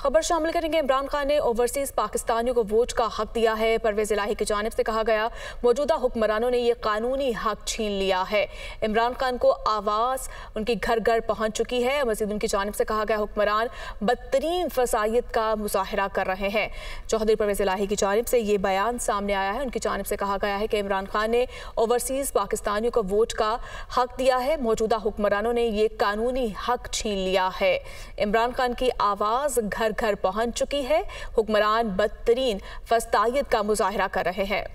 खबर शामिल करेंगे इमरान खान ने ओवरसीज पाकिस्तानियों को वोट का हक दिया है परवेज इलाही की जानब से कहा गया मौजूदा हुक्मरानों ने यह कानूनी हक छीन लिया है इमरान खान को आवाज़ उनकी घर घर पहुँच चुकी है मजीद उनकी जानब से कहा गया हुक्मरान बदतरीन फसाइत का मुजाहरा कर रहे हैं चौधरी परवेज इलाही की जानब से ये बयान सामने आया है उनकी जानब से कहा गया है कि इमरान खान ने ओवरसीज़ पाकिस्तानियों को वोट का हक दिया है मौजूदा हुक्मरानों ने यह कानूनी हक छीन लिया है इमरान खान की आवाज़ घर घर घर पहुंच चुकी है हुक्मरान बदतरीन फस्तायत का मुजाहरा कर रहे हैं